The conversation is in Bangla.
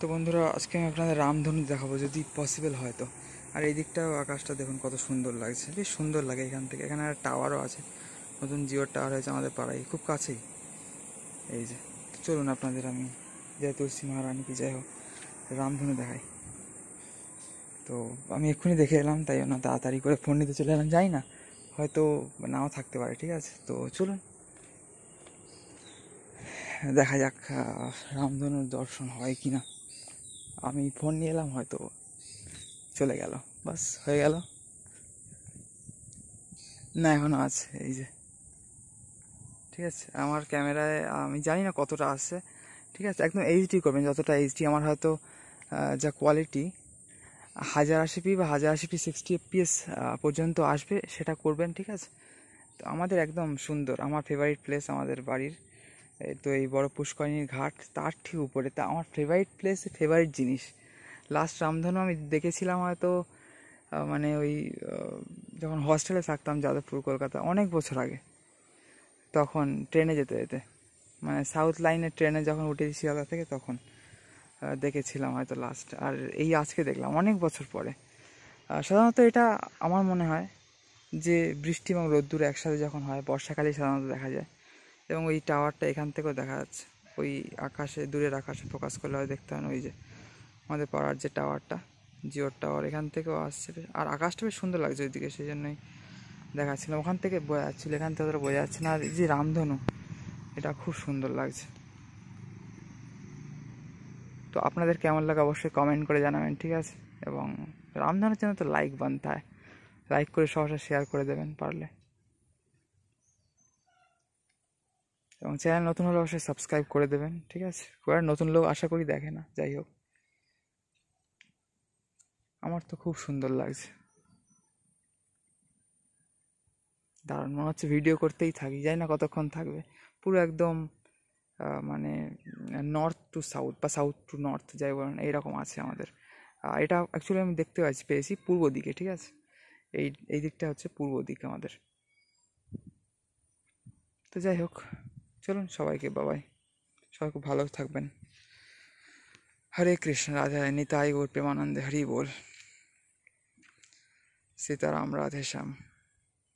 তো বন্ধুরা আজকে আমি আপনাদের রামধনু দেখাবো যদি পসিবল হয় তো আর এই দিকটাও আকাশটা দেখুন কত সুন্দর লাগছে বেশ সুন্দর লাগে এখান থেকে এখানে একটা টাওয়ারও আছে নতুন জিওর টাওয়ার হয়েছে আমাদের পাড়ায় খুব কাছেই এই যে চলুন আপনাদের আমি যাই তুলসী মহারানী কি যাই হোক রামধনু দেখাই তো আমি এক্ষুনি দেখে এলাম তাই জন্য তাড়াতাড়ি করে ফোন নিতে চলে এলাম যাই না হয়তো নাও থাকতে পারে ঠিক আছে তো চলুন দেখা যাক রামধনুর দর্শন হয় কি না আমি ফোন নিয়ে এলাম হয়তো চলে গেল বাস হয়ে গেল না এখনও আছে এই যে ঠিক আছে আমার ক্যামেরায় আমি জানি না কতটা আছে ঠিক আছে একদম এইচডি করবেন যতটা এইচডি আমার হয়তো যা কোয়ালিটি হাজার আশি পি বা হাজার আশি পি সিক্সটি এফপিএস পর্যন্ত আসবে সেটা করবেন ঠিক আছে তো আমাদের একদম সুন্দর আমার ফেভারিট প্লেস আমাদের বাড়ির তো এই বড় পুষ্করিণীর ঘাট তার ঠিক উপরে তা আমার ফেভারিট প্লেস ফেভারিট জিনিস লাস্ট রামধনু আমি দেখেছিলাম হয়তো মানে ওই যখন হস্টেলে থাকতাম যাদবপুর কলকাতা অনেক বছর আগে তখন ট্রেনে যেতে যেতে মানে সাউথ লাইনের ট্রেনে যখন উঠেছি শিয়ালদা থেকে তখন দেখেছিলাম হয়তো লাস্ট আর এই আজকে দেখলাম অনেক বছর পরে সাধারণত এটা আমার মনে হয় যে বৃষ্টি এবং রোদ্দুর একসাথে যখন হয় বর্ষাকালেই সাধারণত দেখা যায় এবং ওই টাওয়ারটা এখান থেকেও দেখা যাচ্ছে ওই আকাশে দূরের আকাশে ফোকাস করলে হয় দেখতে হয় ওই যে আমাদের পাড়ার যে টাওয়ারটা জিওর টাওয়ার এখান থেকেও আসছে আর আকাশটা বেশ সুন্দর লাগছে ওইদিকে সেই জন্যই দেখাচ্ছিলাম ওখান থেকে বোঝা যাচ্ছিলো এখান থেকে ওদের বোঝা যাচ্ছে না আর যে রামধনু এটা খুব সুন্দর লাগছে তো আপনাদের কেমন লাগে অবশ্যই কমেন্ট করে জানাবেন ঠিক আছে এবং রামধনুর জন্য তো লাইক বানতে হয় লাইক করে সহসা শেয়ার করে দেবেন পারলে এবং চ্যানেল নতুন হলে অবশ্যই সাবস্ক্রাইব করে দেবেন ঠিক আছে আর নতুন লোক আশা করি দেখে না যাই হোক আমার তো খুব সুন্দর লাগছে দারুণ মনে হচ্ছে ভিডিও করতেই থাকি যাই না কতক্ষণ থাকবে পুরো একদম মানে নর্থ টু সাউথ বা সাউথ টু নর্থ যাই বলেন এইরকম আছে আমাদের এটা অ্যাকচুয়ালি আমি দেখতে পাচ্ছি পেয়েছি পূর্ব দিকে ঠিক আছে এই এই দিকটা হচ্ছে পূর্ব দিকে আমাদের তো যাই হোক চলুন সবাইকে বাবাই সবাই খুব ভালো থাকবেন হরে কৃষ্ণ রাধা নিতাই গোর প্রেমানন্দে হরি বল সীতারাম রাধে শ্যাম